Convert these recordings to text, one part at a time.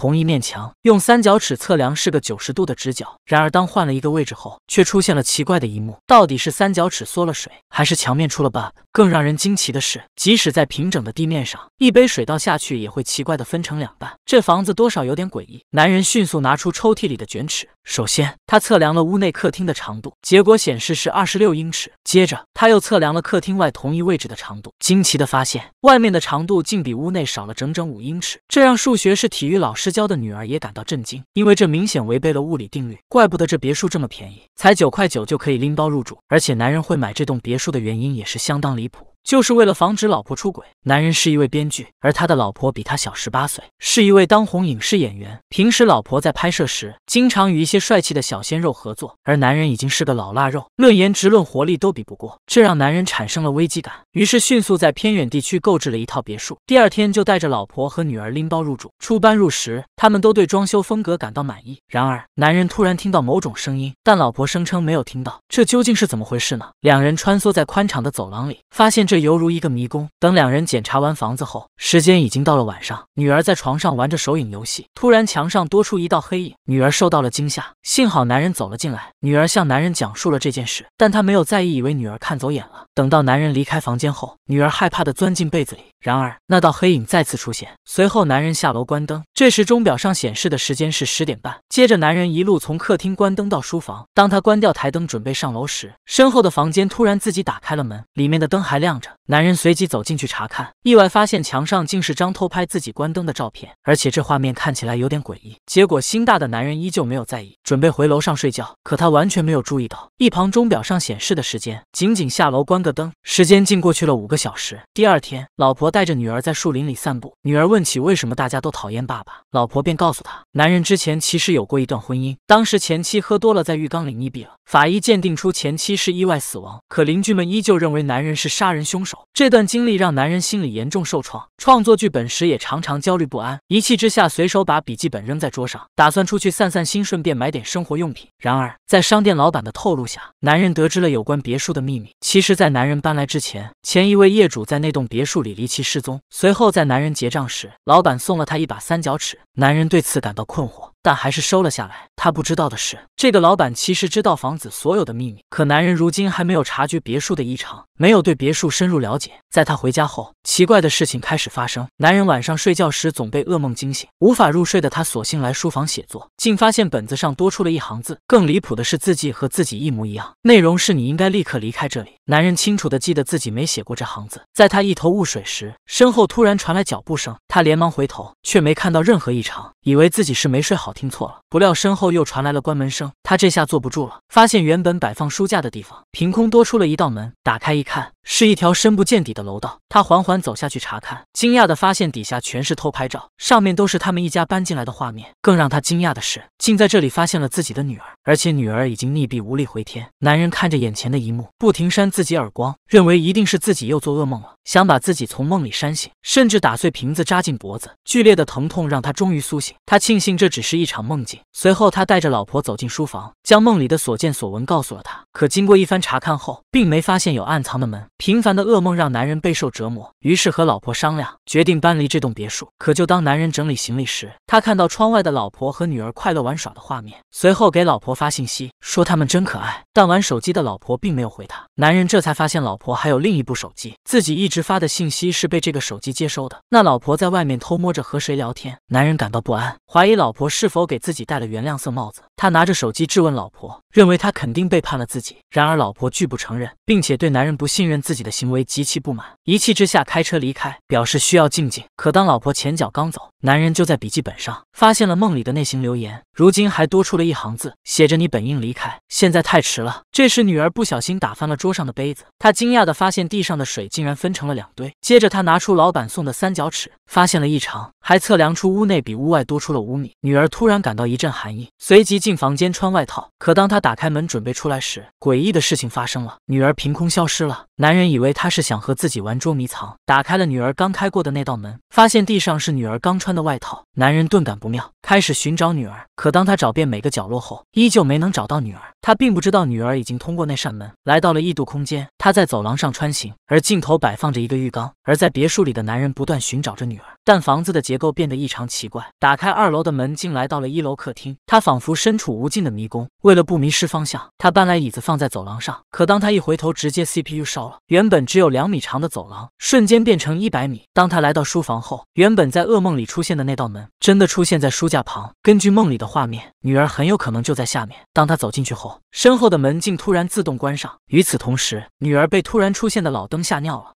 同一面墙用三角尺测量是个九十度的直角，然而当换了一个位置后，却出现了奇怪的一幕。到底是三角尺缩了水，还是墙面出了 bug？更让人惊奇的是，即使在平整的地面上，一杯水倒下去也会奇怪的分成两半。这房子多少有点诡异。男人迅速拿出抽屉里的卷尺。首先，他测量了屋内客厅的长度，结果显示是二十六英尺。接着，他又测量了客厅外同一位置的长度，惊奇的发现外面的长度竟比屋内少了整整五英尺。这让数学是体育老师教的女儿也感到震惊，因为这明显违背了物理定律。怪不得这别墅这么便宜，才九块九就可以拎包入住，而且男人会买这栋别墅的原因也是相当离谱。就是为了防止老婆出轨，男人是一位编剧，而他的老婆比他小十八岁，是一位当红影视演员。平时老婆在拍摄时，经常与一些帅气的小鲜肉合作，而男人已经是个老腊肉，论颜值、论活力都比不过，这让男人产生了危机感。于是迅速在偏远地区购置了一套别墅，第二天就带着老婆和女儿拎包入住。初搬入时，他们都对装修风格感到满意。然而，男人突然听到某种声音，但老婆声称没有听到，这究竟是怎么回事呢？两人穿梭在宽敞的走廊里，发现。这犹如一个迷宫。等两人检查完房子后，时间已经到了晚上。女儿在床上玩着手影游戏，突然墙上多出一道黑影，女儿受到了惊吓。幸好男人走了进来，女儿向男人讲述了这件事，但他没有在意，以为女儿看走眼了。等到男人离开房间后，女儿害怕的钻进被子里。然而那道黑影再次出现，随后男人下楼关灯。这时钟表上显示的时间是十点半。接着男人一路从客厅关灯到书房。当他关掉台灯准备上楼时，身后的房间突然自己打开了门，里面的灯还亮。男人随即走进去查看，意外发现墙上竟是张偷拍自己关灯的照片，而且这画面看起来有点诡异。结果心大的男人依旧没有在意，准备回楼上睡觉。可他完全没有注意到一旁钟表上显示的时间。仅仅下楼关个灯，时间竟过去了五个小时。第二天，老婆带着女儿在树林里散步，女儿问起为什么大家都讨厌爸爸，老婆便告诉他，男人之前其实有过一段婚姻，当时前妻喝多了在浴缸里溺毙了，法医鉴定出前妻是意外死亡，可邻居们依旧认为男人是杀人。凶手这段经历让男人心里严重受创，创作剧本时也常常焦虑不安。一气之下，随手把笔记本扔在桌上，打算出去散散心，顺便买点生活用品。然而，在商店老板的透露下，男人得知了有关别墅的秘密。其实，在男人搬来之前，前一位业主在那栋别墅里离奇失踪。随后，在男人结账时，老板送了他一把三角尺，男人对此感到困惑。但还是收了下来。他不知道的是，这个老板其实知道房子所有的秘密。可男人如今还没有察觉别墅的异常，没有对别墅深入了解。在他回家后，奇怪的事情开始发生。男人晚上睡觉时总被噩梦惊醒，无法入睡的他索性来书房写作，竟发现本子上多出了一行字。更离谱的是，字迹和自己一模一样。内容是“你应该立刻离开这里”。男人清楚的记得自己没写过这行字。在他一头雾水时，身后突然传来脚步声，他连忙回头，却没看到任何异常，以为自己是没睡好。听错了，不料身后又传来了关门声。他这下坐不住了，发现原本摆放书架的地方，凭空多出了一道门。打开一看。是一条深不见底的楼道，他缓缓走下去查看，惊讶的发现底下全是偷拍照，上面都是他们一家搬进来的画面。更让他惊讶的是，竟在这里发现了自己的女儿，而且女儿已经溺毙无力回天。男人看着眼前的一幕，不停扇自己耳光，认为一定是自己又做噩梦了，想把自己从梦里扇醒，甚至打碎瓶子扎进脖子，剧烈的疼痛让他终于苏醒。他庆幸这只是一场梦境。随后他带着老婆走进书房，将梦里的所见所闻告诉了他。可经过一番查看后，并没发现有暗藏的门。频繁的噩梦让男人备受折磨，于是和老婆商量，决定搬离这栋别墅。可就当男人整理行李时，他看到窗外的老婆和女儿快乐玩耍的画面，随后给老婆发信息说他们真可爱。但玩手机的老婆并没有回他，男人这才发现老婆还有另一部手机，自己一直发的信息是被这个手机接收的。那老婆在外面偷摸着和谁聊天？男人感到不安，怀疑老婆是否给自己戴了原谅色帽子。他拿着手机质问老婆，认为他肯定背叛了自己。然而老婆拒不承认，并且对男人不信任自己的行为极其不满，一气之下开车离开，表示需要静静。可当老婆前脚刚走，男人就在笔记本上发现了梦里的那行留言，如今还多出了一行字，写着“你本应离开，现在太迟了”。这时女儿不小心打翻了桌上的杯子，他惊讶地发现地上的水竟然分成了两堆。接着他拿出老板送的三角尺，发现了异常，还测量出屋内比屋外多出了五米。女儿突然感到一阵寒意，随即进。进房间穿外套，可当他打开门准备出来时，诡异的事情发生了，女儿凭空消失了。男人以为他是想和自己玩捉迷藏，打开了女儿刚开过的那道门，发现地上是女儿刚穿的外套。男人顿感不妙，开始寻找女儿。可当他找遍每个角落后，依旧没能找到女儿。他并不知道女儿已经通过那扇门来到了异度空间。他在走廊上穿行，而尽头摆放着一个浴缸。而在别墅里的男人不断寻找着女儿，但房子的结构变得异常奇怪。打开二楼的门，竟来到了一楼客厅。他仿佛身。处无尽的迷宫，为了不迷失方向，他搬来椅子放在走廊上。可当他一回头，直接 CPU 烧了。原本只有两米长的走廊，瞬间变成一百米。当他来到书房后，原本在噩梦里出现的那道门，真的出现在书架旁。根据梦里的画面，女儿很有可能就在下面。当他走进去后，身后的门竟突然自动关上。与此同时，女儿被突然出现的老灯吓尿了。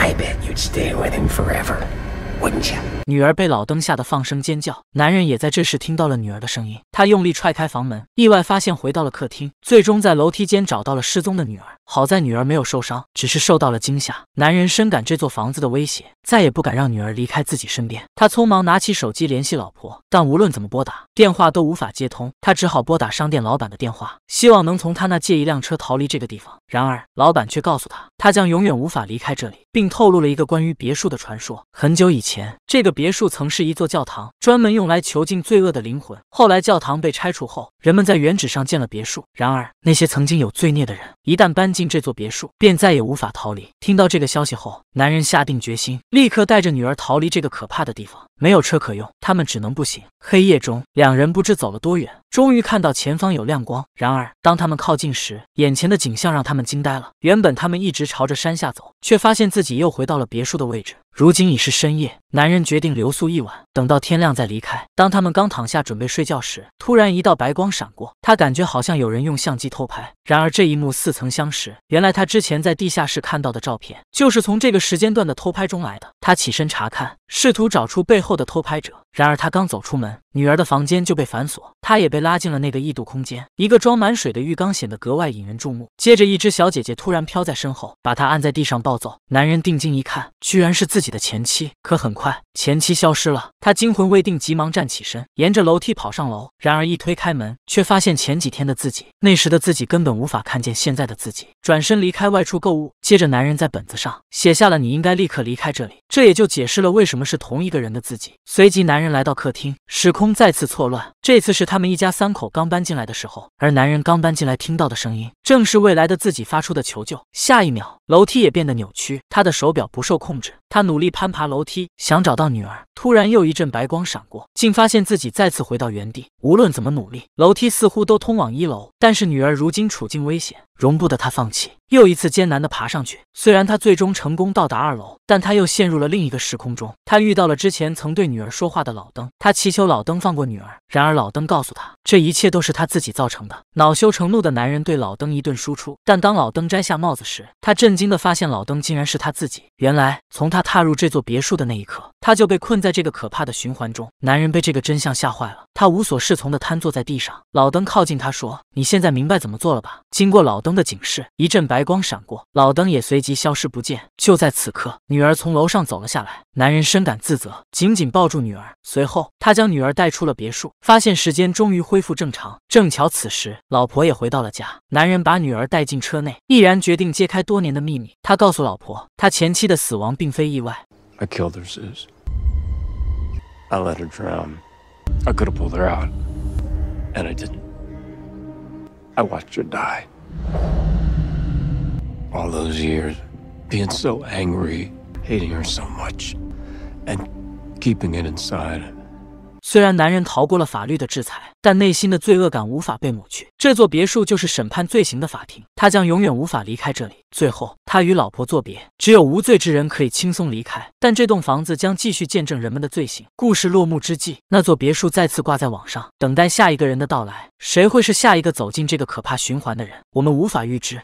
I bet you'd stay with him forever, wouldn't you? 女儿被老灯吓得放声尖叫，男人也在这时听到了女儿的声音。他用力踹开房门，意外发现回到了客厅，最终在楼梯间找到了失踪的女儿。好在女儿没有受伤，只是受到了惊吓。男人深感这座房子的威胁，再也不敢让女儿离开自己身边。他匆忙拿起手机联系老婆，但无论怎么拨打，电话都无法接通。他只好拨打商店老板的电话，希望能从他那借一辆车逃离这个地方。然而，老板却告诉他，他将永远无法离开这里，并透露了一个关于别墅的传说：很久以前，这个别别墅曾是一座教堂，专门用来囚禁罪恶的灵魂。后来教堂被拆除后，人们在原址上建了别墅。然而，那些曾经有罪孽的人，一旦搬进这座别墅，便再也无法逃离。听到这个消息后，男人下定决心，立刻带着女儿逃离这个可怕的地方。没有车可用，他们只能步行。黑夜中，两人不知走了多远，终于看到前方有亮光。然而，当他们靠近时，眼前的景象让他们惊呆了。原本他们一直朝着山下走，却发现自己又回到了别墅的位置。如今已是深夜，男人决定留宿一晚，等到天亮再离开。当他们刚躺下准备睡觉时，突然一道白光闪过，他感觉好像有人用相机偷拍。然而这一幕似曾相识，原来他之前在地下室看到的照片，就是从这个时间段的偷拍中来的。他起身查看，试图找出背后。后的偷拍者。然而他刚走出门，女儿的房间就被反锁，他也被拉进了那个异度空间。一个装满水的浴缸显得格外引人注目。接着，一只小姐姐突然飘在身后，把他按在地上暴揍。男人定睛一看，居然是自己的前妻。可很快，前妻消失了。他惊魂未定，急忙站起身，沿着楼梯跑上楼。然而一推开门，却发现前几天的自己，那时的自己根本无法看见现在的自己。转身离开外出购物。接着，男人在本子上写下了“你应该立刻离开这里”。这也就解释了为什么是同一个人的自己。随即男。男人来到客厅，时空再次错乱。这次是他们一家三口刚搬进来的时候，而男人刚搬进来听到的声音，正是未来的自己发出的求救。下一秒，楼梯也变得扭曲，他的手表不受控制。他努力攀爬楼梯，想找到女儿。突然又一阵白光闪过，竟发现自己再次回到原地。无论怎么努力，楼梯似乎都通往一楼。但是女儿如今处境危险，容不得他放弃。又一次艰难地爬上去，虽然他最终成功到达二楼，但他又陷入了另一个时空中。他遇到了之前曾对女儿说话的老登，他祈求老登放过女儿，然而老登告诉他，这一切都是他自己造成的。恼羞成怒的男人对老登一顿输出，但当老登摘下帽子时，他震惊地发现老登竟然是他自己。原来从他。踏入这座别墅的那一刻，他就被困在这个可怕的循环中。男人被这个真相吓坏了，他无所适从地瘫坐在地上。老登靠近他说：“你现在明白怎么做了吧？”经过老登的警示，一阵白光闪过，老登也随即消失不见。就在此刻，女儿从楼上走了下来。男人深感自责，紧紧抱住女儿。随后，他将女儿带出了别墅，发现时间终于恢复正常。正巧此时，老婆也回到了家。男人把女儿带进车内，毅然决定揭开多年的秘密。他告诉老婆，他前妻的死亡并非。意外。I killed her, Zeus. I let her drown. I could have pulled her out, and I didn't. I watched her die. All those years, being so angry, hating her so much, and keeping it inside. 虽然男人逃过了法律的制裁，但内心的罪恶感无法被抹去。这座别墅就是审判罪行的法庭，他将永远无法离开这里。最后，他与老婆作别，只有无罪之人可以轻松离开，但这栋房子将继续见证人们的罪行。故事落幕之际，那座别墅再次挂在网上，等待下一个人的到来。谁会是下一个走进这个可怕循环的人？我们无法预知。